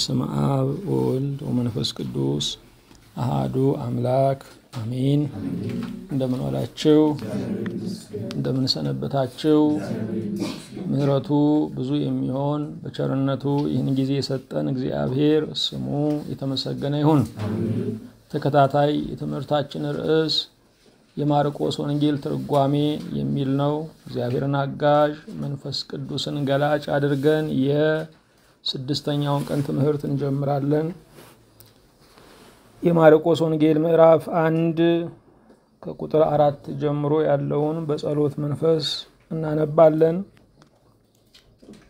በስመ አብ ወወልድ ወመንፈስ ቅዱስ አሃዱ አምላክ አሜን። እንደምን ዋላችሁ? እንደምን ሰነበታችሁ? ምሕረቱ ብዙ የሚሆን በቸርነቱ ይህን ጊዜ የሰጠን እግዚአብሔር ስሙ የተመሰገነ ይሁን። ተከታታይ የትምህርታችን ርዕስ የማርቆስ ወንጌል ትርጓሜ የሚል ነው። እግዚአብሔርን አጋዥ መንፈስ ቅዱስን ገላጭ አድርገን የ ስድስተኛውን ቀን ትምህርት እንጀምራለን። የማርቆስ ወንጌል ምዕራፍ አንድ ከቁጥር አራት ጀምሮ ያለውን በጸሎት መንፈስ እናነባለን።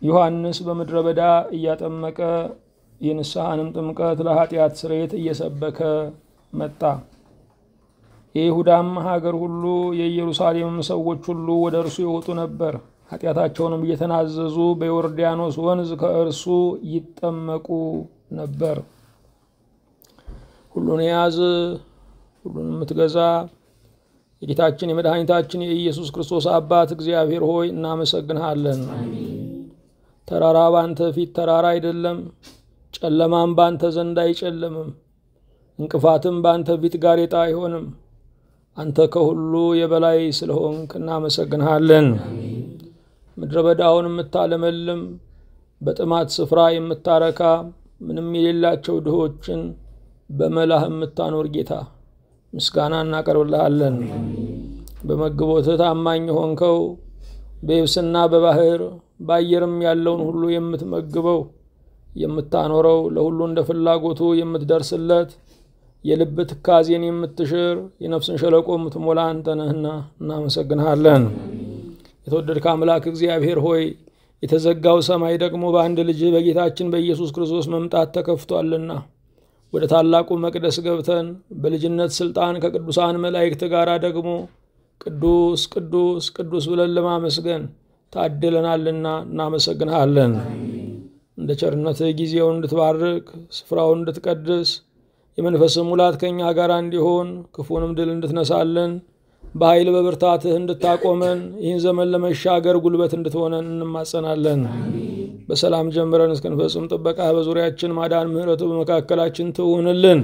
ዮሐንስ በምድረ በዳ እያጠመቀ የንስሐንም ጥምቀት ለኃጢአት ስርየት እየሰበከ መጣ። የይሁዳም ሀገር ሁሉ የኢየሩሳሌምም ሰዎች ሁሉ ወደ እርሱ ይወጡ ነበር። ኃጢአታቸውንም እየተናዘዙ በዮርዳኖስ ወንዝ ከእርሱ ይጠመቁ ነበር። ሁሉን የያዝ ሁሉን የምትገዛ የጌታችን የመድኃኒታችን የኢየሱስ ክርስቶስ አባት እግዚአብሔር ሆይ እናመሰግንሃለን። ተራራ ባንተ ፊት ተራራ አይደለም፣ ጨለማም ባንተ ዘንድ አይጨለምም፣ እንቅፋትም ባንተ ፊት ጋሬጣ አይሆንም። አንተ ከሁሉ የበላይ ስለሆንክ እናመሰግንሃለን። ምድረ በዳውን የምታለመልም በጥማት ስፍራ የምታረካ ምንም የሌላቸው ድሆችን በመላህ የምታኖር ጌታ ምስጋና እናቀርብልሃለን። በመግቦትህ ታማኝ ሆንከው። በየብስና በባህር በአየርም ያለውን ሁሉ የምትመግበው የምታኖረው፣ ለሁሉ እንደ ፍላጎቱ የምትደርስለት፣ የልብ ትካዜን የምትሽር፣ የነፍስን ሸለቆ የምትሞላ አንተ ነህና እናመሰግንሃለን። የተወደድከ አምላክ እግዚአብሔር ሆይ የተዘጋው ሰማይ ደግሞ በአንድ ልጅ በጌታችን በኢየሱስ ክርስቶስ መምጣት ተከፍቷልና ወደ ታላቁ መቅደስ ገብተን በልጅነት ስልጣን ከቅዱሳን መላእክት ጋር ደግሞ ቅዱስ ቅዱስ ቅዱስ ብለን ለማመስገን ታድለናልና እናመሰግንሃለን። እንደ ቸርነትህ ጊዜውን እንድትባርክ ስፍራውን እንድትቀድስ የመንፈስ ሙላት ከእኛ ጋር እንዲሆን ክፉንም ድል እንድትነሳለን በኃይል በብርታትህ እንድታቆመን ይህን ዘመን ለመሻገር ጉልበት እንድትሆነን እንማጸናለን። በሰላም ጀምረን እስክንፈጽም ጥበቃ በዙሪያችን ማዳን፣ ምሕረቱ በመካከላችን ትሁንልን።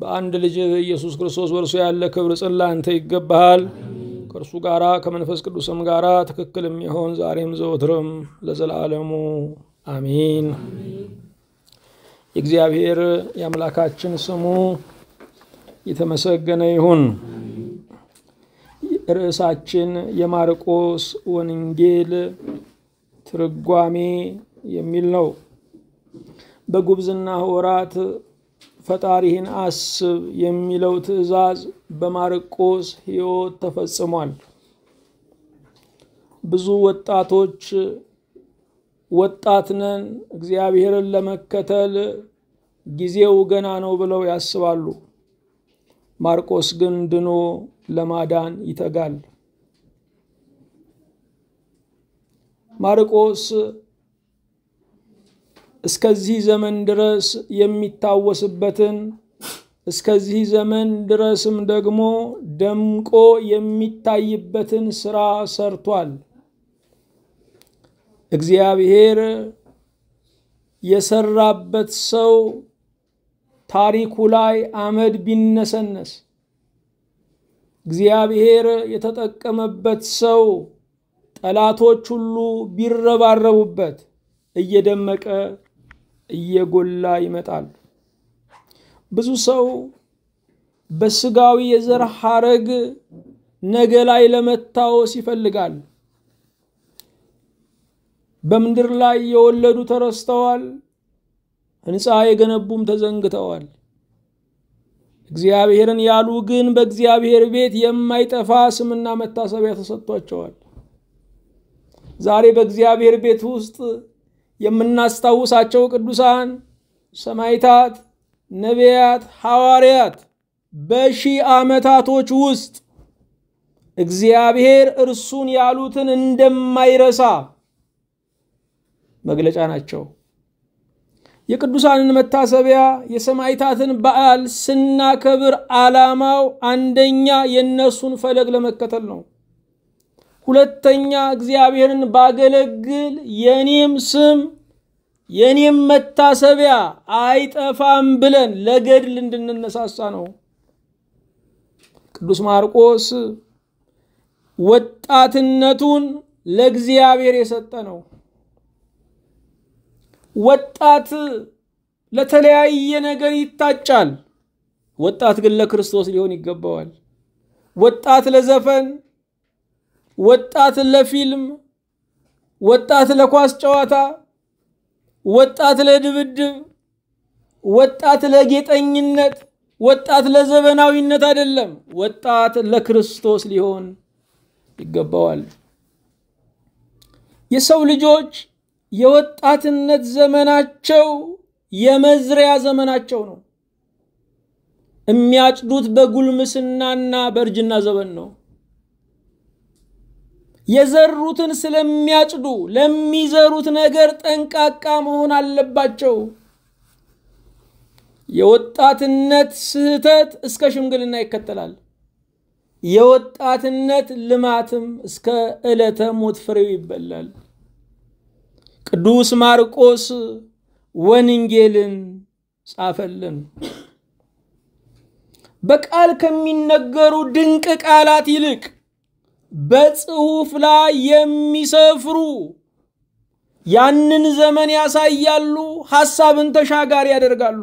በአንድ ልጅ ኢየሱስ ክርስቶስ በእርሱ ያለ ክብር ጽላንተ አንተ ይገባሃል። ከእርሱ ጋራ ከመንፈስ ቅዱስም ጋራ ትክክል የሚሆን ዛሬም ዘወትርም ለዘላለሙ አሚን። የእግዚአብሔር የአምላካችን ስሙ የተመሰገነ ይሁን። ርዕሳችን የማርቆስ ወንጌል ትርጓሜ የሚል ነው። በጉብዝና ወራት ፈጣሪህን አስብ የሚለው ትእዛዝ በማርቆስ ሕይወት ተፈጽሟል። ብዙ ወጣቶች ወጣትነን እግዚአብሔርን ለመከተል ጊዜው ገና ነው ብለው ያስባሉ። ማርቆስ ግን ድኖ ለማዳን ይተጋል። ማርቆስ እስከዚህ ዘመን ድረስ የሚታወስበትን እስከዚህ ዘመን ድረስም ደግሞ ደምቆ የሚታይበትን ስራ ሰርቷል። እግዚአብሔር የሰራበት ሰው ታሪኩ ላይ አመድ ቢነሰነስ እግዚአብሔር የተጠቀመበት ሰው ጠላቶች ሁሉ ቢረባረቡበት እየደመቀ እየጎላ ይመጣል። ብዙ ሰው በስጋዊ የዘር ሐረግ ነገ ላይ ለመታወስ ይፈልጋል። በምድር ላይ የወለዱ ተረስተዋል። ሕንፃ የገነቡም ተዘንግተዋል። እግዚአብሔርን ያሉ ግን በእግዚአብሔር ቤት የማይጠፋ ስምና መታሰቢያ ተሰጥቷቸዋል። ዛሬ በእግዚአብሔር ቤት ውስጥ የምናስታውሳቸው ቅዱሳን ሰማይታት፣ ነቢያት፣ ሐዋርያት በሺህ ዓመታቶች ውስጥ እግዚአብሔር እርሱን ያሉትን እንደማይረሳ መግለጫ ናቸው። የቅዱሳንን መታሰቢያ የሰማይታትን በዓል ስናከብር ዓላማው አንደኛ የእነሱን ፈለግ ለመከተል ነው። ሁለተኛ እግዚአብሔርን ባገለግል የኔም ስም የኔም መታሰቢያ አይጠፋም ብለን ለገድል እንድንነሳሳ ነው። ቅዱስ ማርቆስ ወጣትነቱን ለእግዚአብሔር የሰጠ ነው። ወጣት ለተለያየ ነገር ይታጫል። ወጣት ግን ለክርስቶስ ሊሆን ይገባዋል። ወጣት ለዘፈን፣ ወጣት ለፊልም፣ ወጣት ለኳስ ጨዋታ፣ ወጣት ለድብድብ፣ ወጣት ለጌጠኝነት፣ ወጣት ለዘመናዊነት አይደለም። ወጣት ለክርስቶስ ሊሆን ይገባዋል። የሰው ልጆች የወጣትነት ዘመናቸው የመዝሪያ ዘመናቸው ነው። የሚያጭዱት በጉልምስናና በእርጅና ዘመን ነው። የዘሩትን ስለሚያጭዱ ለሚዘሩት ነገር ጠንቃቃ መሆን አለባቸው። የወጣትነት ስህተት እስከ ሽምግልና ይከተላል። የወጣትነት ልማትም እስከ ዕለተ ሞት ፍሬው ይበላል። ቅዱስ ማርቆስ ወንጌልን ጻፈልን። በቃል ከሚነገሩ ድንቅ ቃላት ይልቅ በጽሑፍ ላይ የሚሰፍሩ ያንን ዘመን ያሳያሉ፣ ሐሳብን ተሻጋሪ ያደርጋሉ።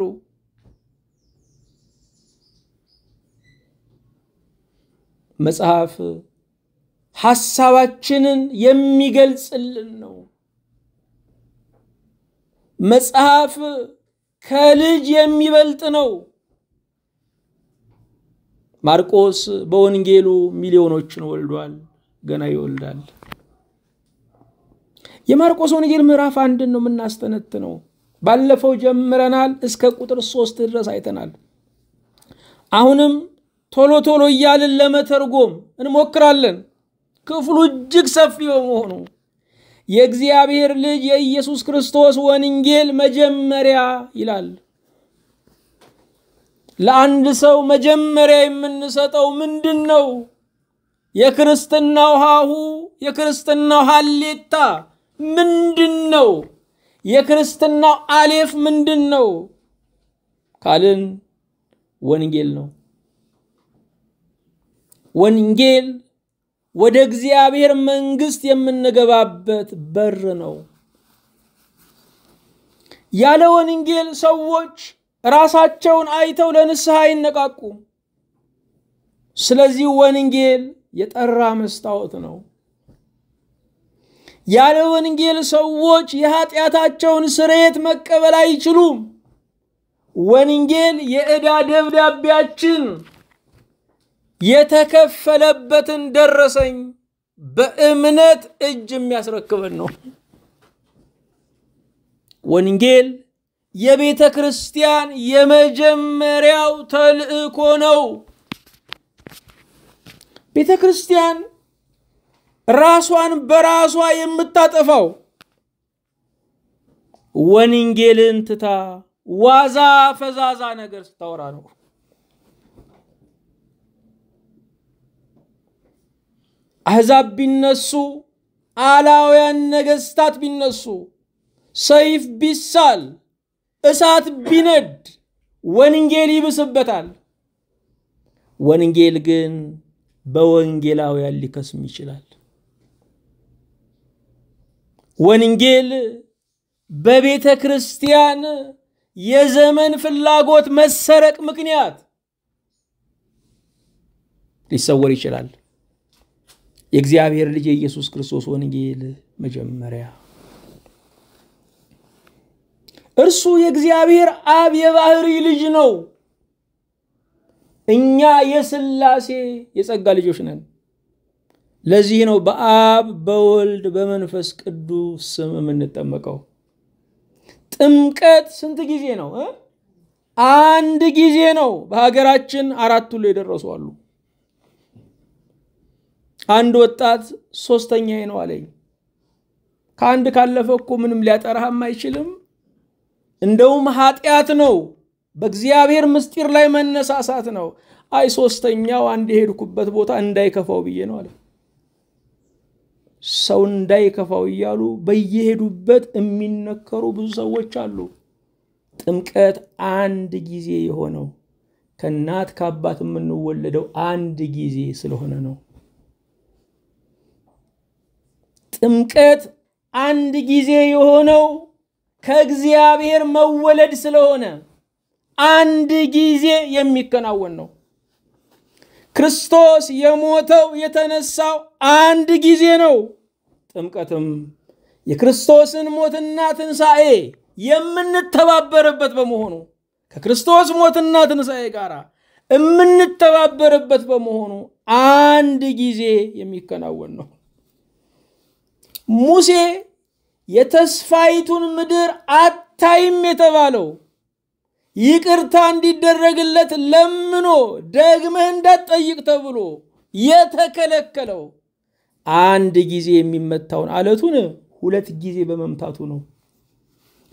መጽሐፍ ሐሳባችንን የሚገልጽልን ነው። መጽሐፍ ከልጅ የሚበልጥ ነው። ማርቆስ በወንጌሉ ሚሊዮኖችን ወልዷል፣ ገና ይወልዳል። የማርቆስ ወንጌል ምዕራፍ አንድን ነው የምናስተነትነው። ባለፈው ጀምረናል፣ እስከ ቁጥር ሶስት ድረስ አይተናል። አሁንም ቶሎ ቶሎ እያልን ለመተርጎም እንሞክራለን። ክፍሉ እጅግ ሰፊ በመሆኑ የእግዚአብሔር ልጅ የኢየሱስ ክርስቶስ ወንጌል መጀመሪያ ይላል። ለአንድ ሰው መጀመሪያ የምንሰጠው ምንድን ነው? የክርስትናው ሀሁ፣ የክርስትናው ሀሌታ ምንድን ነው? የክርስትናው አሌፍ ምንድን ነው ካልን ወንጌል ነው። ወንጌል ወደ እግዚአብሔር መንግስት የምንገባበት በር ነው። ያለ ወንጌል ሰዎች ራሳቸውን አይተው ለንስሐ አይነቃቁም። ስለዚህ ወንጌል የጠራ መስታወት ነው። ያለ ወንጌል ሰዎች የኃጢአታቸውን ስርየት መቀበል አይችሉም። ወንጌል የዕዳ ደብዳቤያችን የተከፈለበትን ደረሰኝ በእምነት እጅ የሚያስረክበን ነው። ወንጌል የቤተ ክርስቲያን የመጀመሪያው ተልእኮ ነው። ቤተ ክርስቲያን ራሷን በራሷ የምታጠፋው ወንጌልን ትታ ዋዛ ፈዛዛ ነገር ስታወራ ነው። አሕዛብ ቢነሱ፣ አላውያን ነገሥታት ቢነሱ፣ ሰይፍ ቢሳል፣ እሳት ቢነድ፣ ወንጌል ይብስበታል። ወንጌል ግን በወንጌላውያን ሊከስም ይችላል። ወንጌል በቤተ ክርስቲያን የዘመን ፍላጎት መሰረቅ ምክንያት ሊሰወር ይችላል። የእግዚአብሔር ልጅ የኢየሱስ ክርስቶስ ወንጌል መጀመሪያ እርሱ የእግዚአብሔር አብ የባህሪ ልጅ ነው። እኛ የስላሴ የጸጋ ልጆች ነን። ለዚህ ነው በአብ በወልድ በመንፈስ ቅዱስ ስም የምንጠመቀው። ጥምቀት ስንት ጊዜ ነው? አንድ ጊዜ ነው። በሀገራችን አራት ሁሉ የደረሱ አሉ። አንድ ወጣት ሶስተኛ ነው አለኝ። ከአንድ ካለፈ እኮ ምንም ሊያጠራህም አይችልም። እንደውም ኃጢአት ነው፣ በእግዚአብሔር ምስጢር ላይ መነሳሳት ነው። አይ ሶስተኛው አንድ የሄድኩበት ቦታ እንዳይከፋው ብዬ ነው አለ። ሰው እንዳይከፋው እያሉ በየሄዱበት የሚነከሩ ብዙ ሰዎች አሉ። ጥምቀት አንድ ጊዜ የሆነው ከእናት ከአባት የምንወለደው አንድ ጊዜ ስለሆነ ነው። ጥምቀት አንድ ጊዜ የሆነው ከእግዚአብሔር መወለድ ስለሆነ አንድ ጊዜ የሚከናወን ነው። ክርስቶስ የሞተው የተነሳው አንድ ጊዜ ነው። ጥምቀትም የክርስቶስን ሞትና ትንሣኤ የምንተባበርበት በመሆኑ ከክርስቶስ ሞትና ትንሣኤ ጋር የምንተባበርበት በመሆኑ አንድ ጊዜ የሚከናወን ነው። ሙሴ የተስፋይቱን ምድር አታይም የተባለው ይቅርታ እንዲደረግለት ለምኖ ደግመህ እንዳትጠይቅ ተብሎ የተከለከለው አንድ ጊዜ የሚመታውን አለቱን ሁለት ጊዜ በመምታቱ ነው።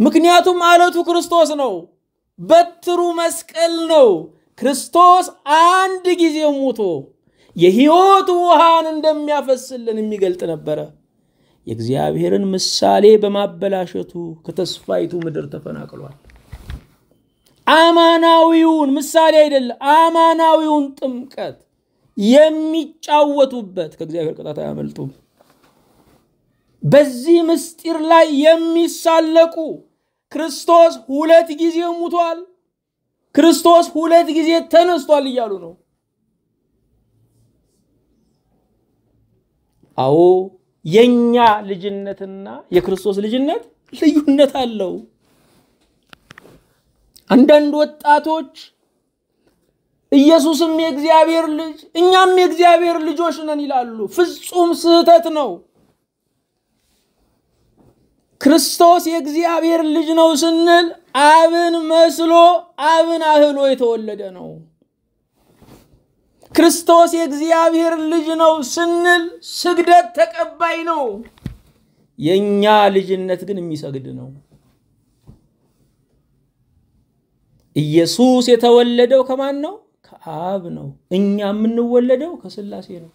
ምክንያቱም አለቱ ክርስቶስ ነው፣ በትሩ መስቀል ነው። ክርስቶስ አንድ ጊዜ ሞቶ የሕይወት ውሃን እንደሚያፈስልን የሚገልጥ ነበረ። የእግዚአብሔርን ምሳሌ በማበላሸቱ ከተስፋይቱ ምድር ተፈናቅሏል። አማናዊውን ምሳሌ አይደለም፣ አማናዊውን ጥምቀት የሚጫወቱበት ከእግዚአብሔር ቅጣት አያመልጡም። በዚህ ምስጢር ላይ የሚሳለቁ ክርስቶስ ሁለት ጊዜ ሙቷል፣ ክርስቶስ ሁለት ጊዜ ተነስቷል እያሉ ነው። አዎ የኛ ልጅነትና የክርስቶስ ልጅነት ልዩነት አለው። አንዳንድ ወጣቶች ኢየሱስም የእግዚአብሔር ልጅ እኛም የእግዚአብሔር ልጆች ነን ይላሉ። ፍጹም ስህተት ነው። ክርስቶስ የእግዚአብሔር ልጅ ነው ስንል አብን መስሎ አብን አህሎ የተወለደ ነው። ክርስቶስ የእግዚአብሔር ልጅ ነው ስንል ስግደት ተቀባይ ነው። የእኛ ልጅነት ግን የሚሰግድ ነው። ኢየሱስ የተወለደው ከማን ነው? ከአብ ነው። እኛ የምንወለደው ከስላሴ ነው።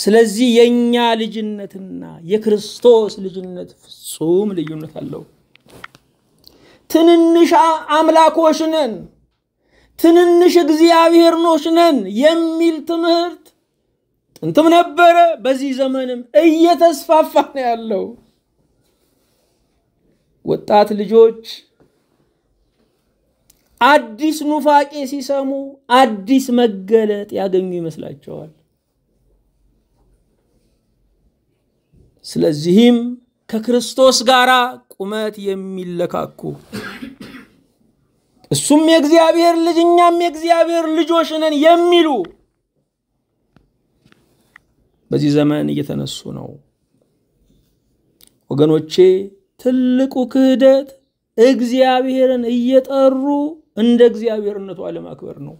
ስለዚህ የእኛ ልጅነትና የክርስቶስ ልጅነት ፍጹም ልዩነት አለው። ትንንሽ አምላኮች ነን። ትንንሽ እግዚአብሔር ኖች ነን የሚል ትምህርት ጥንትም ነበረ፣ በዚህ ዘመንም እየተስፋፋ ነው ያለው። ወጣት ልጆች አዲስ ኑፋቄ ሲሰሙ አዲስ መገለጥ ያገኙ ይመስላቸዋል። ስለዚህም ከክርስቶስ ጋር ቁመት የሚለካኩ እሱም የእግዚአብሔር ልጅ እኛም የእግዚአብሔር ልጆች ነን የሚሉ በዚህ ዘመን እየተነሱ ነው። ወገኖቼ ትልቁ ክህደት እግዚአብሔርን እየጠሩ እንደ እግዚአብሔርነቱ አለማክበር ነው።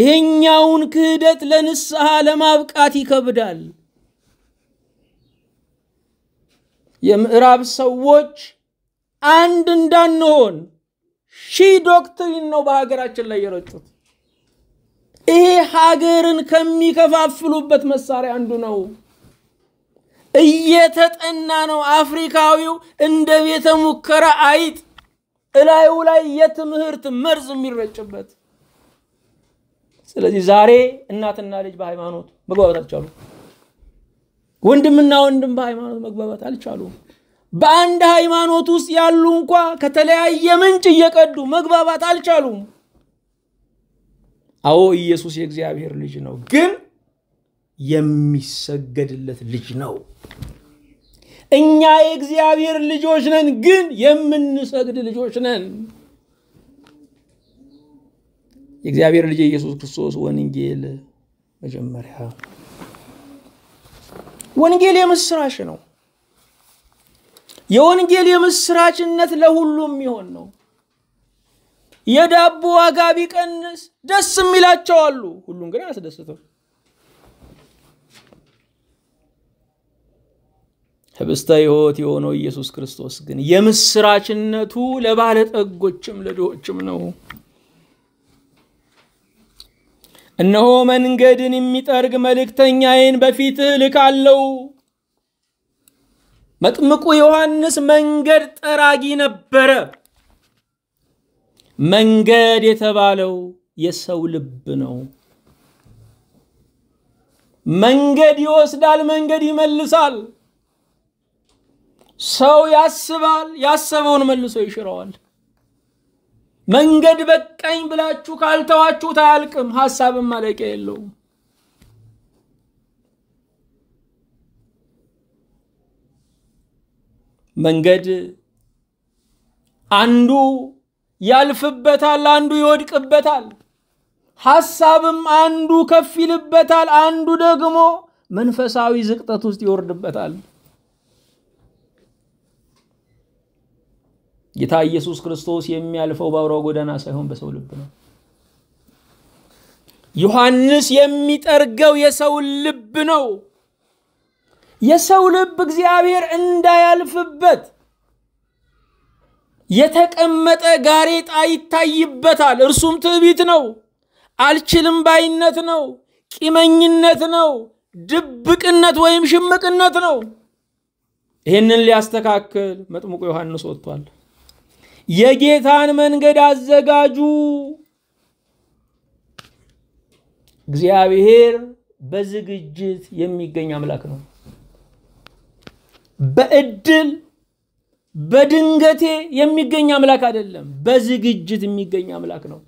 ይሄኛውን ክህደት ለንስሐ ለማብቃት ይከብዳል። የምዕራብ ሰዎች አንድ እንዳንሆን ሺህ ዶክትሪን ነው በሀገራችን ላይ የረጩት። ይሄ ሀገርን ከሚከፋፍሉበት መሳሪያ አንዱ ነው። እየተጠና ነው። አፍሪካዊው እንደ ቤተ ሙከራ አይጥ እላዩ ላይ የትምህርት መርዝ የሚረጭበት። ስለዚህ ዛሬ እናትና ልጅ በሃይማኖት መግባባት አልቻሉም። ወንድምና ወንድም በሃይማኖት መግባባት አልቻሉም። በአንድ ሃይማኖት ውስጥ ያሉ እንኳ ከተለያየ ምንጭ እየቀዱ መግባባት አልቻሉም። አዎ ኢየሱስ የእግዚአብሔር ልጅ ነው፣ ግን የሚሰገድለት ልጅ ነው። እኛ የእግዚአብሔር ልጆች ነን፣ ግን የምንሰግድ ልጆች ነን። የእግዚአብሔር ልጅ የኢየሱስ ክርስቶስ ወንጌል መጀመሪያ ወንጌል የምስራች ነው። የወንጌል የምስራችነት ለሁሉም ይሆን ነው። የዳቦ ዋጋ ቢቀንስ ደስ የሚላቸው አሉ። ሁሉም ግን አያስደስተው። ህብስተ ሕይወት የሆነው ኢየሱስ ክርስቶስ ግን የምስራችነቱ ለባለጠጎችም ለድሆችም ነው። እነሆ መንገድን የሚጠርግ መልእክተኛዬን በፊትህ ልካለው መጥምቁ ዮሐንስ መንገድ ጠራጊ ነበረ። መንገድ የተባለው የሰው ልብ ነው። መንገድ ይወስዳል፣ መንገድ ይመልሳል። ሰው ያስባል፣ ያሰበውን መልሶ ይሽረዋል። መንገድ በቃኝ ብላችሁ ካልተዋችሁት አያልቅም፣ ሀሳብም ማለቂያ የለውም። መንገድ አንዱ ያልፍበታል፣ አንዱ ይወድቅበታል። ሐሳብም አንዱ ከፍ ይልበታል፣ አንዱ ደግሞ መንፈሳዊ ዝቅጠት ውስጥ ይወርድበታል። ጌታ ኢየሱስ ክርስቶስ የሚያልፈው በአውራ ጎዳና ሳይሆን በሰው ልብ ነው። ዮሐንስ የሚጠርገው የሰው ልብ ነው። የሰው ልብ እግዚአብሔር እንዳያልፍበት የተቀመጠ ጋሬጣ ይታይበታል። እርሱም ትዕቢት ነው፣ አልችልም ባይነት ነው፣ ቂመኝነት ነው፣ ድብቅነት ወይም ሽምቅነት ነው። ይህንን ሊያስተካክል መጥምቁ ዮሐንስ ወጥቷል። የጌታን መንገድ አዘጋጁ። እግዚአብሔር በዝግጅት የሚገኝ አምላክ ነው። በእድል በድንገቴ የሚገኝ አምላክ አይደለም፣ በዝግጅት የሚገኝ አምላክ ነው።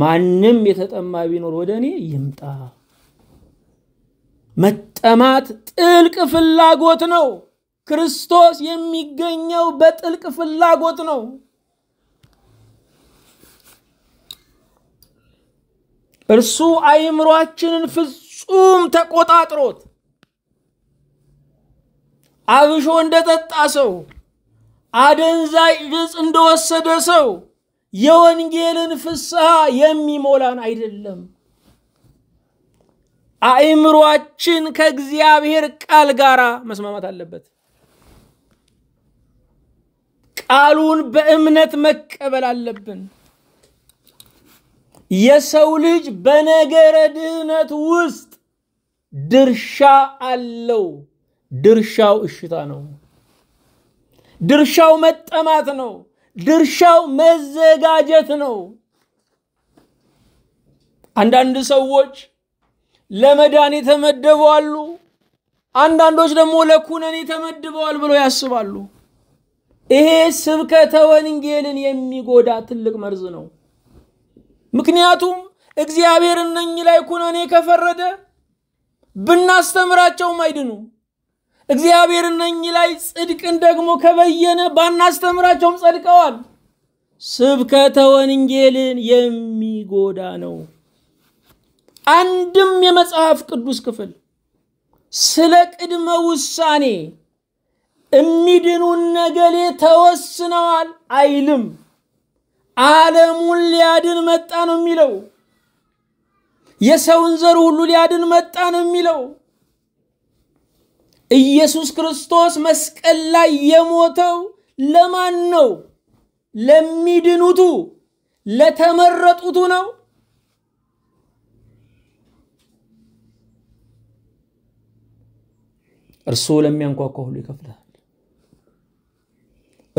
ማንም የተጠማ ቢኖር ወደ እኔ ይምጣ። መጠማት ጥልቅ ፍላጎት ነው። ክርስቶስ የሚገኘው በጥልቅ ፍላጎት ነው። እርሱ አይምሯችንን ፍጹም ተቆጣጥሮት አብሾ እንደጠጣ ሰው፣ አደንዛዥ ዕፅ እንደወሰደ ሰው የወንጌልን ፍስሐ የሚሞላን አይደለም። አእምሯችን ከእግዚአብሔር ቃል ጋር መስማማት አለበት። ቃሉን በእምነት መቀበል አለብን። የሰው ልጅ በነገረ ድህነት ውስጥ ድርሻ አለው። ድርሻው እሽታ ነው። ድርሻው መጠማት ነው። ድርሻው መዘጋጀት ነው። አንዳንድ ሰዎች ለመዳን የተመደበዋሉ፣ አንዳንዶች ደግሞ ለኩነኔ ተመድበዋል ብለው ያስባሉ። ይሄ ስብከተ ወንጌልን የሚጎዳ ትልቅ መርዝ ነው። ምክንያቱም እግዚአብሔር እነኚህ ላይ ኩነኔ ከፈረደ ብናስተምራቸውም አይድኑ። እግዚአብሔር እነኚህ ላይ ጽድቅን ደግሞ ከበየነ ባናስተምራቸውም ጸድቀዋል። ስብከተ ወንጌልን የሚጎዳ ነው። አንድም የመጽሐፍ ቅዱስ ክፍል ስለ ቅድመ ውሳኔ እሚድኑን ነገሌ ተወስነዋል አይልም። ዓለሙን ሊያድን መጣ ነው የሚለው። የሰውን ዘር ሁሉ ሊያድን መጣ ነው የሚለው። ኢየሱስ ክርስቶስ መስቀል ላይ የሞተው ለማን ነው? ለሚድኑቱ ለተመረጡቱ ነው። እርሱ ለሚያንኳኳ ሁሉ ይከፍላል።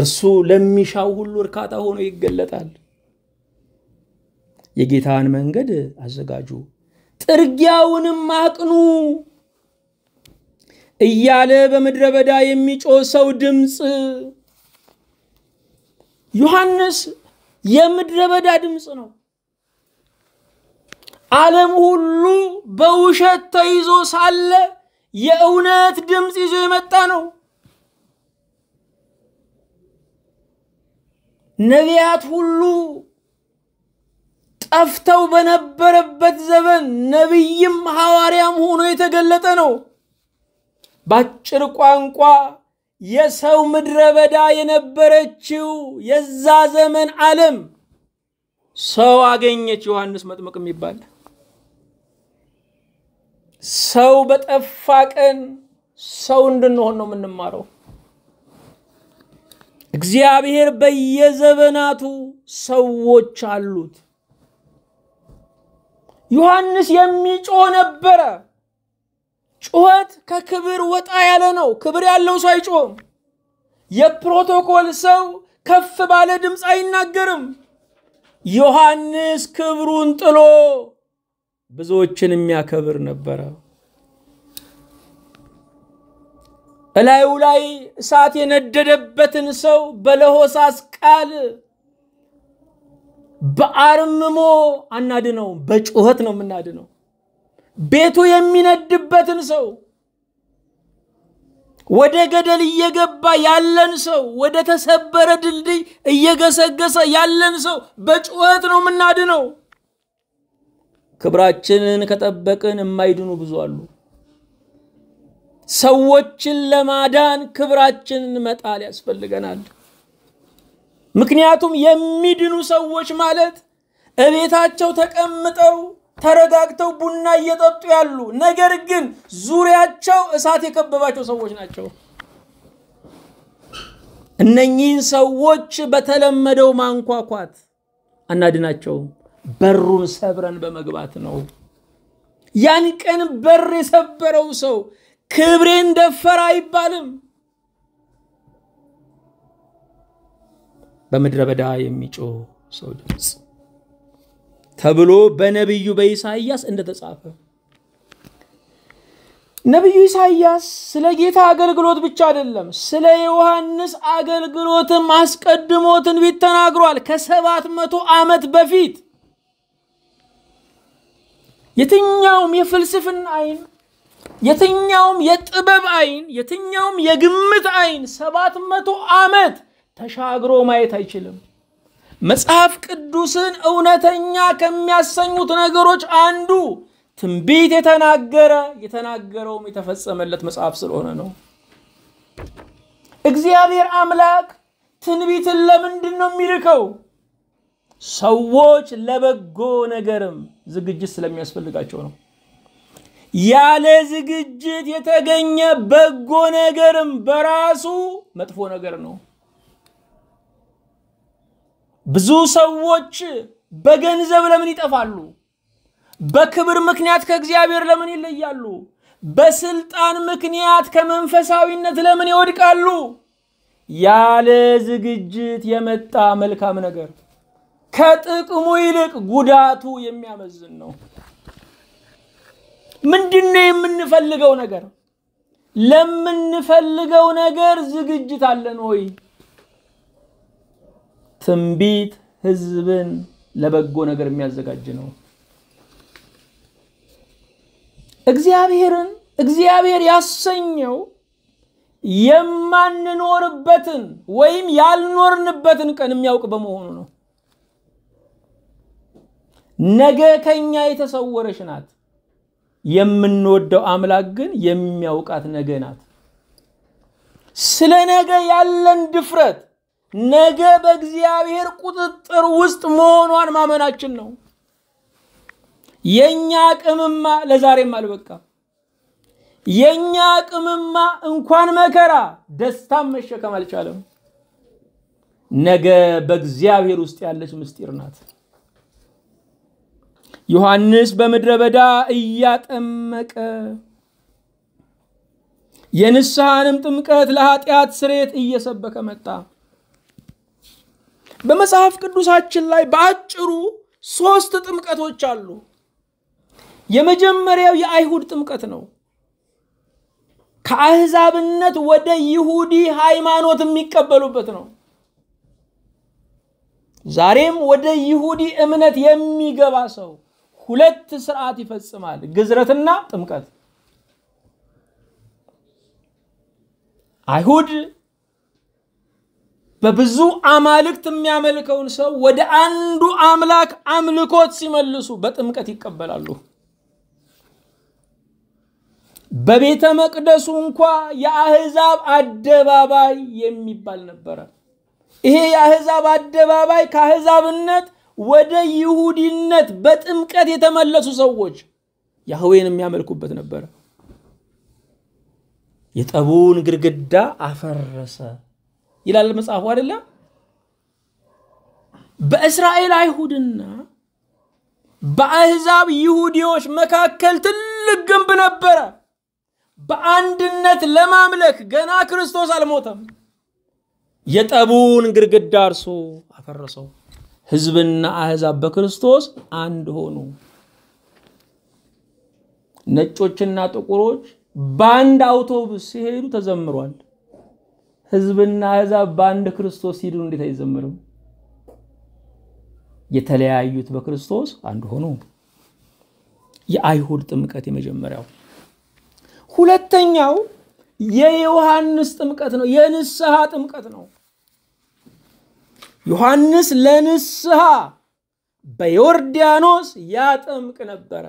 እርሱ ለሚሻው ሁሉ እርካታ ሆኖ ይገለጣል። የጌታን መንገድ አዘጋጁ፣ ጥርጊያውንም አቅኑ እያለ በምድረ በዳ የሚጮህ ሰው ድምፅ ዮሐንስ የምድረ በዳ ድምፅ ነው። ዓለም ሁሉ በውሸት ተይዞ ሳለ የእውነት ድምፅ ይዞ የመጣ ነው። ነቢያት ሁሉ ጠፍተው በነበረበት ዘመን ነቢይም ሐዋርያም ሆኖ የተገለጠ ነው። በአጭር ቋንቋ የሰው ምድረ በዳ የነበረችው የዛ ዘመን ዓለም ሰው አገኘች። ዮሐንስ መጥምቅ የሚባል ሰው በጠፋ ቀን ሰው እንድንሆን ነው የምንማረው። እግዚአብሔር በየዘመናቱ ሰዎች አሉት። ዮሐንስ የሚጮህ ነበረ። ጩኸት ከክብር ወጣ ያለ ነው። ክብር ያለው ሰው አይጮም። የፕሮቶኮል ሰው ከፍ ባለ ድምፅ አይናገርም። ዮሐንስ ክብሩን ጥሎ ብዙዎችን የሚያከብር ነበረ። እላዩ ላይ እሳት የነደደበትን ሰው በለሆሳስ ቃል በአርምሞ አናድነው፣ በጩኸት ነው የምናድነው። ቤቱ የሚነድበትን ሰው ወደ ገደል እየገባ ያለን ሰው ወደ ተሰበረ ድልድይ እየገሰገሰ ያለን ሰው በጩኸት ነው የምናድነው። ክብራችንን ከጠበቅን የማይድኑ ብዙ አሉ። ሰዎችን ለማዳን ክብራችንን መጣል ያስፈልገናል። ምክንያቱም የሚድኑ ሰዎች ማለት እቤታቸው ተቀምጠው ተረጋግተው ቡና እየጠጡ ያሉ፣ ነገር ግን ዙሪያቸው እሳት የከበባቸው ሰዎች ናቸው። እነኚህን ሰዎች በተለመደው ማንኳኳት አናድናቸውም። በሩን ሰብረን በመግባት ነው። ያን ቀን በር የሰበረው ሰው ክብሬን ደፈር አይባልም። በምድረ በዳ የሚጮህ ሰው ድምፅ ተብሎ በነቢዩ በኢሳይያስ እንደተጻፈ ነቢዩ ኢሳይያስ ስለ ጌታ አገልግሎት ብቻ አይደለም፣ ስለ ዮሐንስ አገልግሎትም አስቀድሞ ትንቢት ተናግሯል። ከሰባት መቶ ዓመት በፊት የትኛውም የፍልስፍና አይን፣ የትኛውም የጥበብ አይን፣ የትኛውም የግምት አይን ሰባት መቶ ዓመት ተሻግሮ ማየት አይችልም። መጽሐፍ ቅዱስን እውነተኛ ከሚያሰኙት ነገሮች አንዱ ትንቢት የተናገረ የተናገረውም የተፈጸመለት መጽሐፍ ስለሆነ ነው። እግዚአብሔር አምላክ ትንቢትን ለምንድን ነው የሚልከው? ሰዎች ለበጎ ነገርም ዝግጅት ስለሚያስፈልጋቸው ነው። ያለ ዝግጅት የተገኘ በጎ ነገርም በራሱ መጥፎ ነገር ነው። ብዙ ሰዎች በገንዘብ ለምን ይጠፋሉ? በክብር ምክንያት ከእግዚአብሔር ለምን ይለያሉ? በስልጣን ምክንያት ከመንፈሳዊነት ለምን ይወድቃሉ? ያለ ዝግጅት የመጣ መልካም ነገር ከጥቅሙ ይልቅ ጉዳቱ የሚያመዝን ነው። ምንድነው የምንፈልገው ነገር? ለምንፈልገው ነገር ዝግጅት አለን ወይ? ትንቢት ህዝብን ለበጎ ነገር የሚያዘጋጅ ነው። እግዚአብሔርን እግዚአብሔር ያሰኘው የማንኖርበትን ወይም ያልኖርንበትን ቀን የሚያውቅ በመሆኑ ነው። ነገ ከኛ የተሰወረች ናት። የምንወደው አምላክ ግን የሚያውቃት ነገ ናት። ስለ ነገ ያለን ድፍረት ነገ በእግዚአብሔር ቁጥጥር ውስጥ መሆኗን ማመናችን ነው። የእኛ አቅምማ ለዛሬም አልበቃ። የእኛ አቅምማ እንኳን መከራ ደስታም መሸከም አልቻለም። ነገ በእግዚአብሔር ውስጥ ያለች ምስጢር ናት። ዮሐንስ በምድረ በዳ እያጠመቀ የንስሐንም ጥምቀት ለኃጢአት ስሬት እየሰበከ መጣ። በመጽሐፍ ቅዱሳችን ላይ በአጭሩ ሶስት ጥምቀቶች አሉ። የመጀመሪያው የአይሁድ ጥምቀት ነው። ከአህዛብነት ወደ ይሁዲ ሃይማኖት የሚቀበሉበት ነው። ዛሬም ወደ ይሁዲ እምነት የሚገባ ሰው ሁለት ስርዓት ይፈጽማል፣ ግዝረትና ጥምቀት። አይሁድ በብዙ አማልክት የሚያመልከውን ሰው ወደ አንዱ አምላክ አምልኮት ሲመልሱ በጥምቀት ይቀበላሉ። በቤተ መቅደሱ እንኳ የአህዛብ አደባባይ የሚባል ነበረ። ይሄ የአህዛብ አደባባይ ከአህዛብነት ወደ ይሁዲነት በጥምቀት የተመለሱ ሰዎች ያህዌን የሚያመልኩበት ነበረ። የጠቡን ግድግዳ አፈረሰ። ይላል መጽሐፉ አይደለም። በእስራኤል አይሁድና በአህዛብ ይሁዲዎች መካከል ትልቅ ግንብ ነበረ። በአንድነት ለማምለክ ገና ክርስቶስ አልሞተም። የጠቡን ግድግዳ እርሶ አፈረሰው። ህዝብና አህዛብ በክርስቶስ አንድ ሆኑ። ነጮችና ጥቁሮች በአንድ አውቶቡስ ሲሄዱ ተዘምሯል። ህዝብና አሕዛብ በአንድ ክርስቶስ ሲድኑ እንዴት አይዘምርም? የተለያዩት በክርስቶስ አንድ ሆኑ። የአይሁድ ጥምቀት የመጀመሪያው። ሁለተኛው የዮሐንስ ጥምቀት ነው፣ የንስሐ ጥምቀት ነው። ዮሐንስ ለንስሐ በዮርዳኖስ ያጠምቅ ነበረ።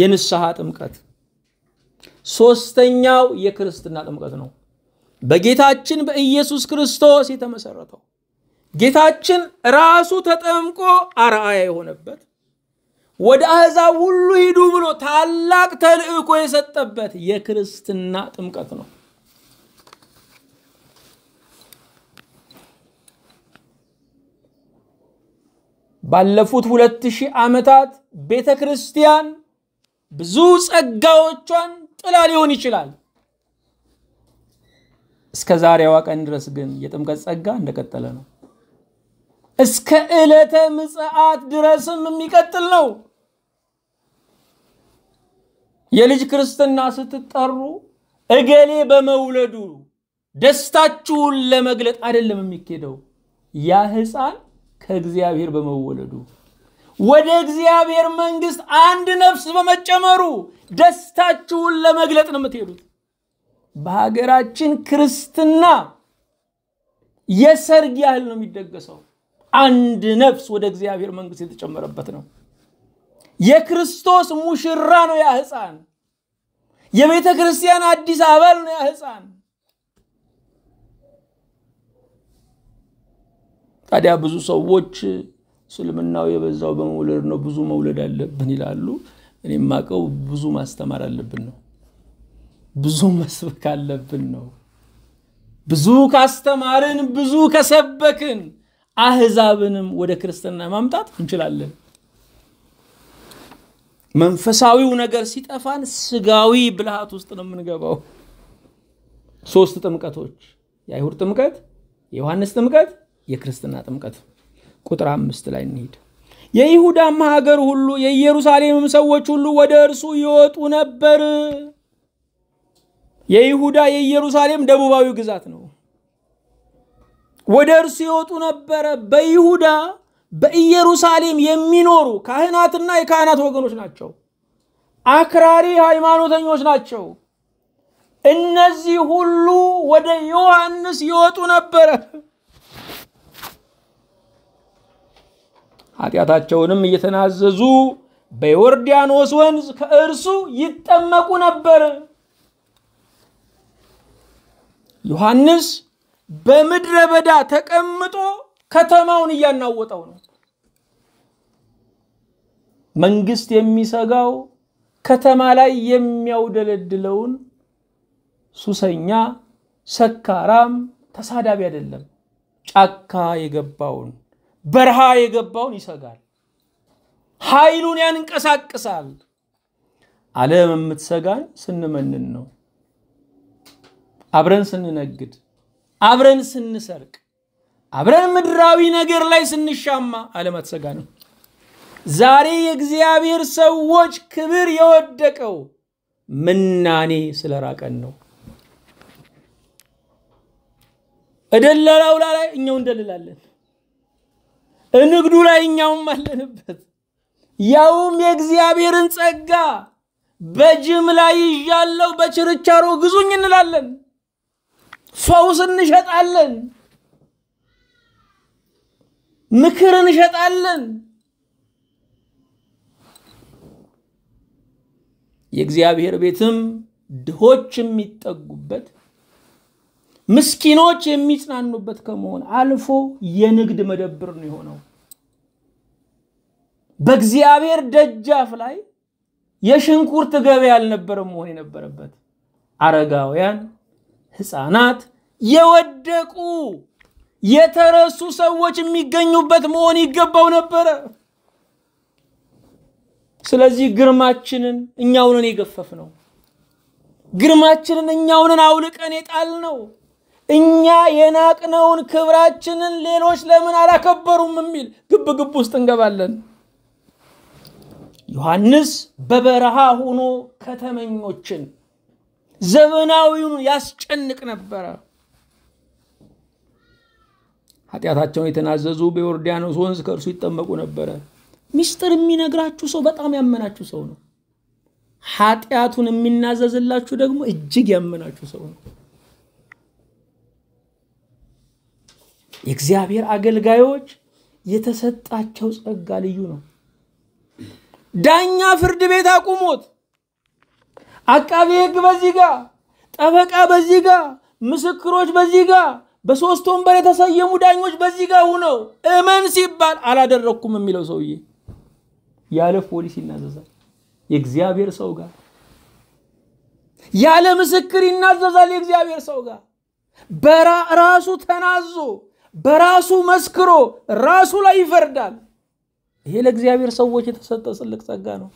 የንስሐ ጥምቀት ሶስተኛው የክርስትና ጥምቀት ነው። በጌታችን በኢየሱስ ክርስቶስ የተመሰረተው ጌታችን ራሱ ተጠምቆ አርአያ የሆነበት ወደ አሕዛብ ሁሉ ሂዱ ብሎ ታላቅ ተልእኮ የሰጠበት የክርስትና ጥምቀት ነው። ባለፉት ሁለት ሺህ ዓመታት ቤተ ክርስቲያን ብዙ ጸጋዎቿን ጥላ ሊሆን ይችላል። እስከ ዛሬዋ ቀን ድረስ ግን የጥምቀት ጸጋ እንደቀጠለ ነው። እስከ ዕለተ ምጽአት ድረስም የሚቀጥል ነው። የልጅ ክርስትና ስትጠሩ እገሌ በመውለዱ ደስታችሁን ለመግለጥ አይደለም የሚኬደው፣ ያ ሕፃን ከእግዚአብሔር በመወለዱ ወደ እግዚአብሔር መንግስት አንድ ነፍስ በመጨመሩ ደስታችሁን ለመግለጥ ነው የምትሄዱት። በሀገራችን ክርስትና የሰርግ ያህል ነው የሚደገሰው። አንድ ነፍስ ወደ እግዚአብሔር መንግስት የተጨመረበት ነው። የክርስቶስ ሙሽራ ነው ያ የቤተ ክርስቲያን አዲስ አባል ነው ያ ህፃን። ታዲያ ብዙ ሰዎች ስልምናው የበዛው በመውለድ ነው፣ ብዙ መውለድ አለብን ይላሉ። እኔም ማቀው ብዙ ማስተማር አለብን ነው፣ ብዙ መስበክ አለብን ነው። ብዙ ካስተማርን፣ ብዙ ከሰበክን አህዛብንም ወደ ክርስትና ማምጣት እንችላለን። መንፈሳዊው ነገር ሲጠፋን ስጋዊ ብልሃት ውስጥ ነው የምንገባው። ሶስት ጥምቀቶች፣ የአይሁድ ጥምቀት፣ የዮሐንስ ጥምቀት፣ የክርስትና ጥምቀት ቁጥር አምስት ላይ እንሂድ። የይሁዳም ሀገር ሁሉ የኢየሩሳሌምም ሰዎች ሁሉ ወደ እርሱ ይወጡ ነበር። የይሁዳ የኢየሩሳሌም ደቡባዊ ግዛት ነው። ወደ እርሱ ይወጡ ነበረ። በይሁዳ በኢየሩሳሌም የሚኖሩ ካህናትና የካህናት ወገኖች ናቸው። አክራሪ ሃይማኖተኞች ናቸው። እነዚህ ሁሉ ወደ ዮሐንስ ይወጡ ነበረ። ኃጢአታቸውንም እየተናዘዙ በዮርዳኖስ ወንዝ ከእርሱ ይጠመቁ ነበር። ዮሐንስ በምድረ በዳ ተቀምጦ ከተማውን እያናወጠው ነው። መንግስት የሚሰጋው ከተማ ላይ የሚያውደለድለውን ሱሰኛ፣ ሰካራም፣ ተሳዳቢ አይደለም፣ ጫካ የገባውን በረሃ የገባውን ይሰጋል፣ ኃይሉን ያንቀሳቅሳል። ዓለም የምትሰጋን ስንመንን ነው። አብረን ስንነግድ፣ አብረን ስንሰርቅ፣ አብረን ምድራዊ ነገር ላይ ስንሻማ ዓለም አትሰጋንም። ዛሬ የእግዚአብሔር ሰዎች ክብር የወደቀው ምናኔ ስለራቀን ነው። እደለላው ላይ እኛው እንደልላለን። ንግዱ ላይ እኛውም አለንበት። ያውም የእግዚአብሔርን ጸጋ በጅምላ ይዣለው፣ በችርቻሮ ግዙኝ እንላለን። ፈውስ እንሸጣለን፣ ምክር እንሸጣለን። የእግዚአብሔር ቤትም ድሆች የሚጠጉበት ምስኪኖች የሚጽናኑበት ከመሆን አልፎ የንግድ መደብር ነው የሆነው። በእግዚአብሔር ደጃፍ ላይ የሽንኩርት ገበያ አልነበረም መሆን የነበረበት። አረጋውያን፣ ህፃናት፣ የወደቁ የተረሱ ሰዎች የሚገኙበት መሆን ይገባው ነበረ። ስለዚህ ግርማችንን እኛውንን የገፈፍ ነው። ግርማችንን እኛውንን አውልቀን የጣል ነው። እኛ የናቅነውን ክብራችንን ሌሎች ለምን አላከበሩም የሚል ግብ ግብ ውስጥ እንገባለን። ዮሐንስ በበረሃ ሆኖ ከተመኞችን ዘመናዊውን ያስጨንቅ ነበረ። ኃጢአታቸውን የተናዘዙ በዮርዳኖስ ወንዝ ከእርሱ ይጠመቁ ነበረ። ሚስጥር የሚነግራችሁ ሰው በጣም ያመናችሁ ሰው ነው። ኃጢአቱን የሚናዘዝላችሁ ደግሞ እጅግ ያመናችሁ ሰው ነው። የእግዚአብሔር አገልጋዮች የተሰጣቸው ጸጋ ልዩ ነው። ዳኛ ፍርድ ቤት አቁሞት፣ አቃቤ ሕግ በዚህ ጋ፣ ጠበቃ በዚህ ጋ፣ ምስክሮች በዚህ ጋ በሶስት ወንበር የተሰየሙ ዳኞች በዚህ ጋ ሁነው እመን ሲባል አላደረግኩም የሚለው ሰውዬ ያለ ፖሊስ ይናዘዛል። የእግዚአብሔር ሰው ጋር ያለ ምስክር ይናዘዛል። የእግዚአብሔር ሰው ጋር በራሱ ተናዞ በራሱ መስክሮ ራሱ ላይ ይፈርዳል። ይሄ ለእግዚአብሔር ሰዎች የተሰጠ ትልቅ ጸጋ ነው።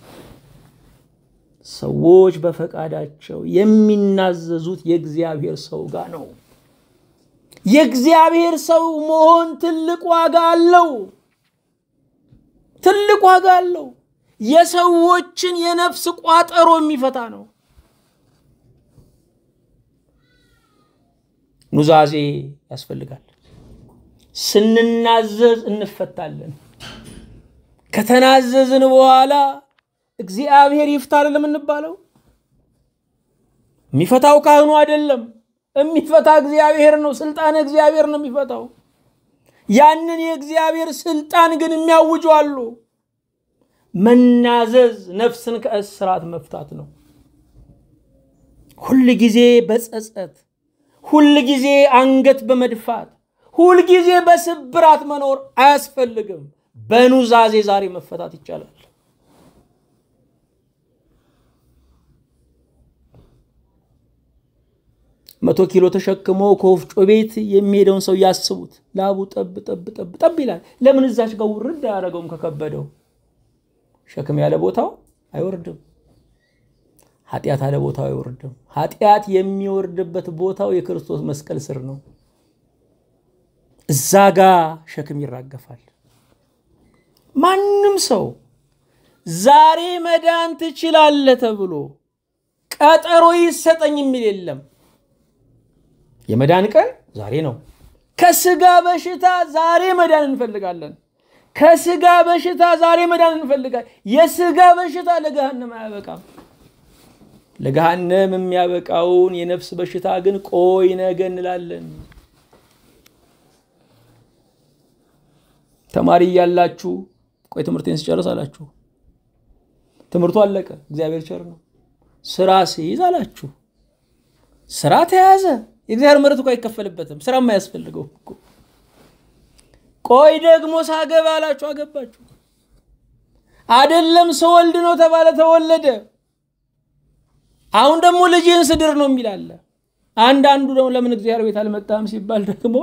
ሰዎች በፈቃዳቸው የሚናዘዙት የእግዚአብሔር ሰው ጋር ነው። የእግዚአብሔር ሰው መሆን ትልቅ ዋጋ አለው። ትልቅ ዋጋ አለው። የሰዎችን የነፍስ ቋጠሮ የሚፈታ ነው። ኑዛዜ ያስፈልጋል። ስንናዘዝ እንፈታለን። ከተናዘዝን በኋላ እግዚአብሔር ይፍታ አይደለም እንባለው። የሚፈታው ካህኑ አይደለም፣ የሚፈታ እግዚአብሔር ነው። ስልጣን እግዚአብሔር ነው የሚፈታው። ያንን የእግዚአብሔር ስልጣን ግን የሚያውጁ አሉ። መናዘዝ ነፍስን ከእስራት መፍታት ነው። ሁል ጊዜ በጸጸት ሁል ጊዜ አንገት በመድፋት ሁልጊዜ በስብራት መኖር አያስፈልግም። በኑዛዜ ዛሬ መፈታት ይቻላል። መቶ ኪሎ ተሸክሞ ከወፍጮ ቤት የሚሄደውን ሰው ያስቡት። ላቡ ጠብ ጠብ ጠብ ጠብ ይላል። ለምን እዛች ጋር ውርድ አያደረገውም? ከከበደው ሸክም ያለ ቦታው አይወርድም። ኃጢአት አለ ቦታው አይወርድም። ኃጢአት የሚወርድበት ቦታው የክርስቶስ መስቀል ስር ነው። እዛ ጋ ሸክም ይራገፋል። ማንም ሰው ዛሬ መዳን ትችላለ ተብሎ ቀጠሮ ይሰጠኝ የሚል የለም። የመዳን ቀን ዛሬ ነው። ከስጋ በሽታ ዛሬ መዳን እንፈልጋለን። ከስጋ በሽታ ዛሬ መዳን እንፈልጋለን። የስጋ በሽታ ለገሃነም አያበቃም። ለገሃነም የሚያበቃውን የነፍስ በሽታ ግን ቆይ ነገ እንላለን። ተማሪ እያላችሁ ቆይ ትምህርቴን ስጨርስ አላችሁ። ትምህርቱ አለቀ፣ እግዚአብሔር ቸር ነው። ስራ ሲይዝ አላችሁ። ስራ ተያዘ፣ የእግዚአብሔር ምሕረት እኮ አይከፈልበትም። ስራ የማያስፈልገው እኮ። ቆይ ደግሞ ሳገባ አላችሁ፣ አገባችሁ። አደለም ስወልድ ነው ተባለ፣ ተወለደ። አሁን ደግሞ ልጅን ስድር ነው የሚላለ አንዳንዱ ደግሞ ለምን እግዚአብሔር ቤት አልመጣም ሲባል ደግሞ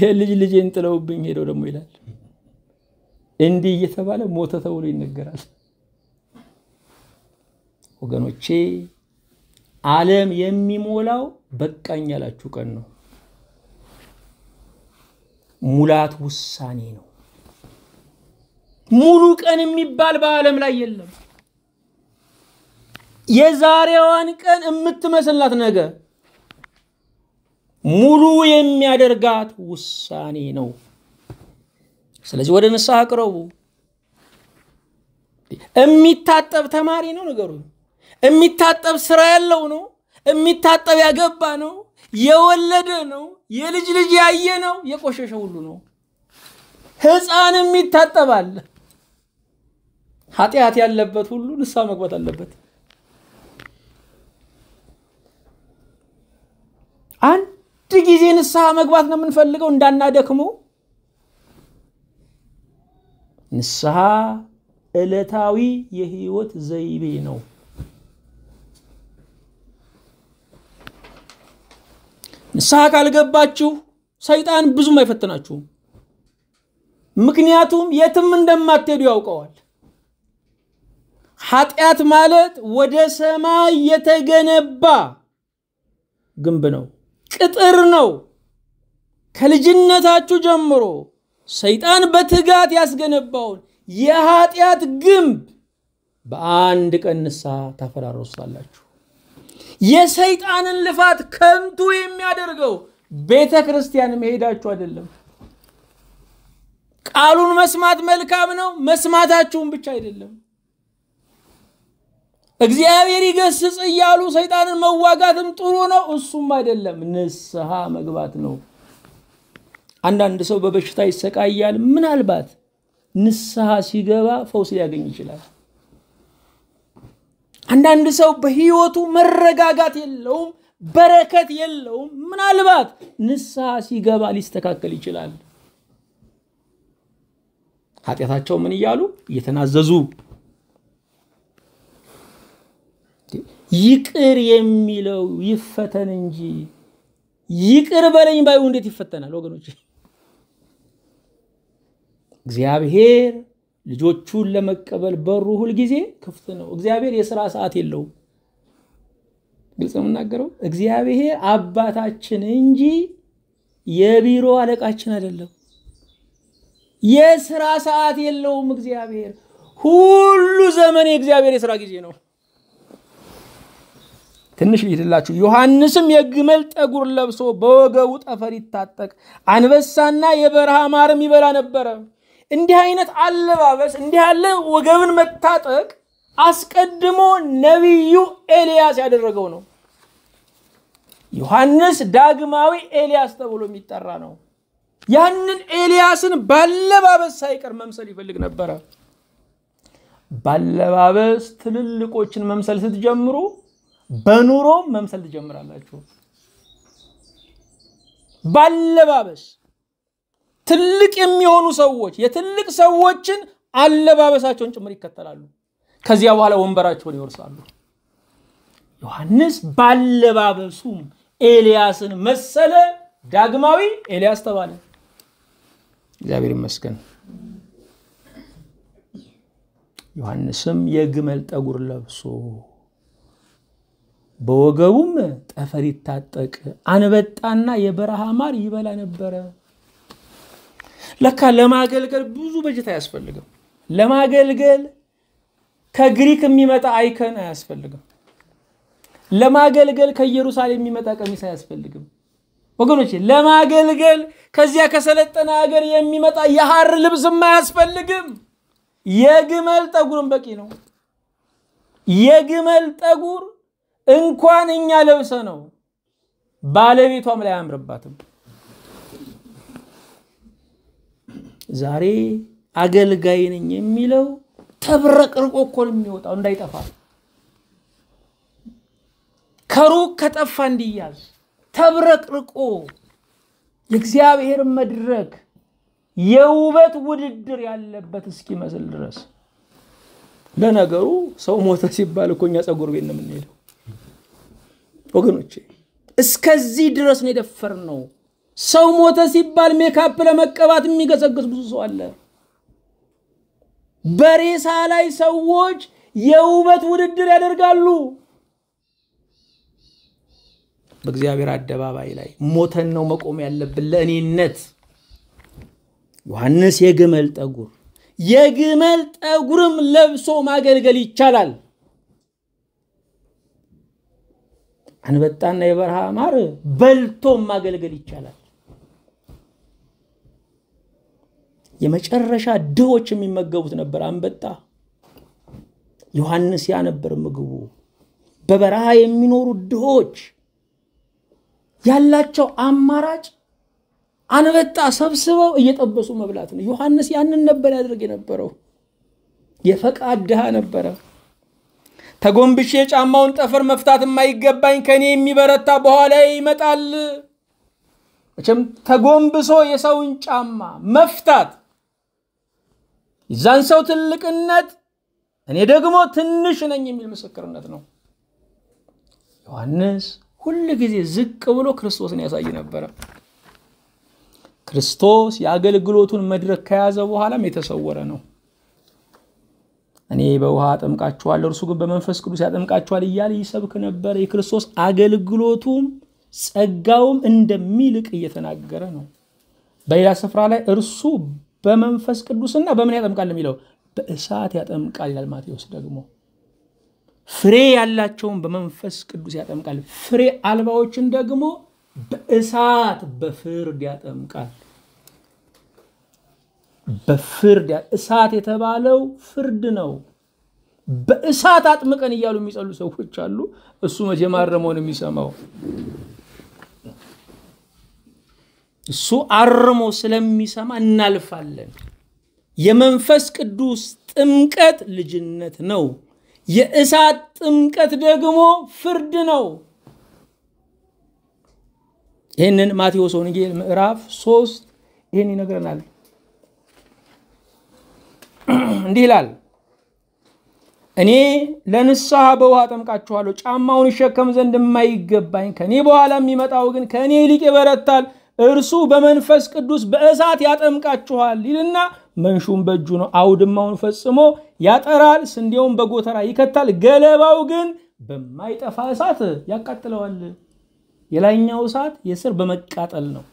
የልጅ ልጄን ጥለውብኝ ሄደው ደግሞ ይላል። እንዲህ እየተባለ ሞተ ተብሎ ይነገራል። ወገኖቼ ዓለም የሚሞላው በቃኝ ያላችሁ ቀን ነው። ሙላት ውሳኔ ነው። ሙሉ ቀን የሚባል በዓለም ላይ የለም። የዛሬዋን ቀን የምትመስላት ነገር ሙሉ የሚያደርጋት ውሳኔ ነው። ስለዚህ ወደ ንስሐ አቅረቡ የሚታጠብ ተማሪ ነው ነገሩ። የሚታጠብ ስራ ያለው ነው። የሚታጠብ ያገባ ነው። የወለደ ነው። የልጅ ልጅ ያየ ነው። የቆሸሸ ሁሉ ነው። ህፃንም ይታጠባል። ኃጢአት ያለበት ሁሉ ንስሐ መግባት አለበት። አንድ ጊዜ ንስሐ መግባት ነው የምንፈልገው እንዳናደክመው ንስሐ ዕለታዊ የህይወት ዘይቤ ነው። ንስሐ ካልገባችሁ ሰይጣን ብዙም አይፈትናችሁም። ምክንያቱም የትም እንደማትሄዱ ያውቀዋል። ኃጢአት ማለት ወደ ሰማይ የተገነባ ግንብ ነው፣ ቅጥር ነው። ከልጅነታችሁ ጀምሮ ሰይጣን በትጋት ያስገነባውን የኃጢአት ግንብ በአንድ ቀን ንስሐ ታፈራረሱታላችሁ። የሰይጣንን ልፋት ከንቱ የሚያደርገው ቤተ ክርስቲያን መሄዳችሁ አይደለም። ቃሉን መስማት መልካም ነው፣ መስማታችሁን ብቻ አይደለም። እግዚአብሔር ይገስጽ እያሉ ሰይጣንን መዋጋትም ጥሩ ነው፣ እሱም አይደለም፣ ንስሐ መግባት ነው። አንዳንድ ሰው በበሽታ ይሰቃያል። ምናልባት ንስሐ ሲገባ ፈውስ ሊያገኝ ይችላል። አንዳንድ ሰው በህይወቱ መረጋጋት የለውም፣ በረከት የለውም። ምናልባት ንስሐ ሲገባ ሊስተካከል ይችላል። ኃጢአታቸው ምን እያሉ እየተናዘዙ ይቅር የሚለው ይፈተን እንጂ ይቅር በለኝ ባዩ እንዴት ይፈተናል ወገኖች? እግዚአብሔር ልጆቹን ለመቀበል በሩ ሁልጊዜ ክፍት ነው። እግዚአብሔር የስራ ሰዓት የለውም። ግልጽ ነው የምናገረው። እግዚአብሔር አባታችን እንጂ የቢሮ አለቃችን አይደለም። የስራ ሰዓት የለውም። እግዚአብሔር ሁሉ ዘመን የእግዚአብሔር የስራ ጊዜ ነው። ትንሽ ልሂድላችሁ። ዮሐንስም የግመል ጠጉር ለብሶ በወገቡ ጠፈር ይታጠቅ፣ አንበሳና የበረሃ ማርም ይበላ ነበረ። እንዲህ አይነት አለባበስ እንዲህ ያለ ወገብን መታጠቅ አስቀድሞ ነቢዩ ኤልያስ ያደረገው ነው። ዮሐንስ ዳግማዊ ኤልያስ ተብሎ የሚጠራ ነው። ያንን ኤልያስን ባለባበስ ሳይቀር መምሰል ይፈልግ ነበረ። ባለባበስ ትልልቆችን መምሰል ስትጀምሩ በኑሮ መምሰል ትጀምራላችሁ። ባለባበስ ትልቅ የሚሆኑ ሰዎች የትልቅ ሰዎችን አለባበሳቸውን ጭምር ይከተላሉ። ከዚያ በኋላ ወንበራቸውን ይወርሳሉ። ዮሐንስ ባለባበሱም ኤልያስን መሰለ፣ ዳግማዊ ኤልያስ ተባለ። እግዚአብሔር ይመስገን። ዮሐንስም የግመል ጠጉር ለብሶ በወገቡም ጠፈር ይታጠቅ፣ አንበጣና የበረሃ ማር ይበላ ነበረ። ለካ ለማገልገል ብዙ በጀት አያስፈልግም። ለማገልገል ከግሪክ የሚመጣ አይከን አያስፈልግም። ለማገልገል ከኢየሩሳሌም የሚመጣ ቀሚስ አያስፈልግም። ወገኖቼ ለማገልገል ከዚያ ከሰለጠነ ሀገር የሚመጣ የሐር ልብስም አያስፈልግም። የግመል ጠጉርም በቂ ነው። የግመል ጠጉር እንኳን እኛ ለብሰ ነው ባለቤቷም ላይ አያምርባትም። ዛሬ አገልጋይ ነኝ የሚለው ተብረቅርቆ እኮ የሚወጣው እንዳይጠፋ ከሩቅ ከጠፋ እንዲያዝ ተብረቅርቆ የእግዚአብሔር መድረክ የውበት ውድድር ያለበት እስኪመስል ድረስ ለነገሩ ሰው ሞተ ሲባል እኮ እኛ ጸጉር ቤት ነው የምንሄደው ወገኖቼ። እስከዚህ ድረስ ነው የደፈር ነው። ሰው ሞተ ሲባል ሜካፕ ለመቀባት የሚገሰግስ ብዙ ሰው አለ። በሬሳ ላይ ሰዎች የውበት ውድድር ያደርጋሉ። በእግዚአብሔር አደባባይ ላይ ሞተን ነው መቆም ያለብን ለእኔነት። ዮሐንስ የግመል ጠጉር የግመል ጠጉርም ለብሶ ማገልገል ይቻላል። አንበጣና የበረሃ ማር በልቶም ማገልገል ይቻላል። የመጨረሻ ድሆች የሚመገቡት ነበር። አንበጣ ዮሐንስ ያ ነበር ምግቡ። በበረሃ የሚኖሩ ድሆች ያላቸው አማራጭ አንበጣ ሰብስበው እየጠበሱ መብላት ነው። ዮሐንስ ያንን ነበር ያደርግ የነበረው። የፈቃድ ድሃ ነበረ። ተጎንብሼ ጫማውን ጠፈር መፍታት የማይገባኝ ከኔ የሚበረታ በኋላ ይመጣል። መቼም ተጎንብሶ የሰውን ጫማ መፍታት የዛን ሰው ትልቅነት እኔ ደግሞ ትንሽ ነኝ የሚል ምስክርነት ነው። ዮሐንስ ሁል ጊዜ ዝቅ ብሎ ክርስቶስን ያሳይ ነበረ። ክርስቶስ የአገልግሎቱን መድረክ ከያዘ በኋላም የተሰወረ ነው። እኔ በውሃ አጠምቃችኋለሁ፣ እርሱ ግን በመንፈስ ቅዱስ ያጠምቃችኋል እያለ ይሰብክ ነበረ። የክርስቶስ አገልግሎቱም ጸጋውም እንደሚልቅ እየተናገረ ነው። በሌላ ስፍራ ላይ እርሱ በመንፈስ ቅዱስና በምን ያጠምቃል የሚለው በእሳት ያጠምቃል ይላል ማቴዎስ ደግሞ ፍሬ ያላቸውን በመንፈስ ቅዱስ ያጠምቃል ፍሬ አልባዎችን ደግሞ በእሳት በፍርድ ያጠምቃል በፍርድ እሳት የተባለው ፍርድ ነው በእሳት አጥምቀን እያሉ የሚጸሉ ሰዎች አሉ እሱ መቼ ማረመውን የሚሰማው እሱ አርሞ ስለሚሰማ እናልፋለን። የመንፈስ ቅዱስ ጥምቀት ልጅነት ነው። የእሳት ጥምቀት ደግሞ ፍርድ ነው። ይህንን ማቴዎስ ወንጌል ምዕራፍ ሶስት ይህን ይነግረናል። እንዲህ ይላል፣ እኔ ለንስሐ በውሃ ጠምቃችኋለሁ፣ ጫማውን ይሸከም ዘንድ የማይገባኝ ከእኔ በኋላ የሚመጣው ግን ከእኔ ይልቅ ይበረታል እርሱ በመንፈስ ቅዱስ በእሳት ያጠምቃችኋል ይልና መንሹም በእጁ ነው። አውድማውን ፈጽሞ ያጠራል፣ ስንዴውን በጎተራ ይከታል። ገለባው ግን በማይጠፋ እሳት ያቃጥለዋል። የላይኛው እሳት የስር በመቃጠል ነው።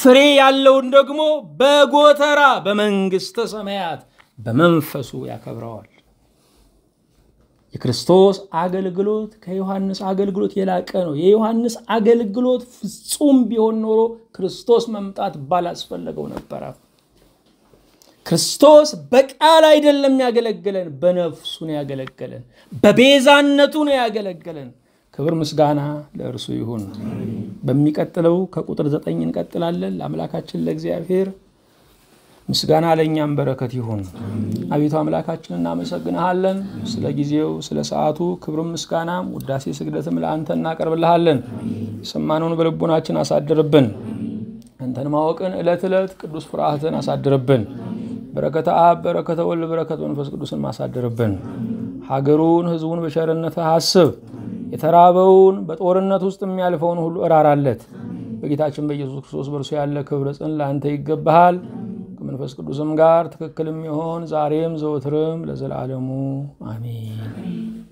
ፍሬ ያለውን ደግሞ በጎተራ በመንግሥተ ሰማያት በመንፈሱ ያከብረዋል። የክርስቶስ አገልግሎት ከዮሐንስ አገልግሎት የላቀ ነው። የዮሐንስ አገልግሎት ፍጹም ቢሆን ኖሮ ክርስቶስ መምጣት ባላስፈለገው ነበረ። ክርስቶስ በቃል አይደለም ያገለገለን፣ በነፍሱ ነው ያገለገለን፣ በቤዛነቱ ነው ያገለገለን። ክብር ምስጋና ለእርሱ ይሁን። በሚቀጥለው ከቁጥር ዘጠኝ እንቀጥላለን። ለአምላካችን ለእግዚአብሔር ምስጋና ለእኛም በረከት ይሁን። አቤቱ አምላካችን እናመሰግንሃለን። ስለ ጊዜው፣ ስለ ሰዓቱ ክብርም፣ ምስጋናም፣ ውዳሴ ስግደትም ለአንተ እናቀርብልሃለን። ሰማነውን በልቡናችን አሳድርብን። አንተን ማወቅን ዕለት ዕለት ቅዱስ ፍርሃትን አሳድርብን። በረከተ አብ፣ በረከተ ወልድ፣ በረከተ መንፈስ ቅዱስን ማሳድርብን። ሀገሩን ህዝቡን በቸርነትህ አስብ። የተራበውን በጦርነት ውስጥ የሚያልፈውን ሁሉ እራራለት። በጌታችን በኢየሱስ ክርስቶስ በእርሱ ያለ ክብረ ጽን ለአንተ ይገባሃል። ከመንፈስ ቅዱስም ጋር ትክክል የሚሆን ዛሬም ዘወትርም ለዘላለሙ አሜን።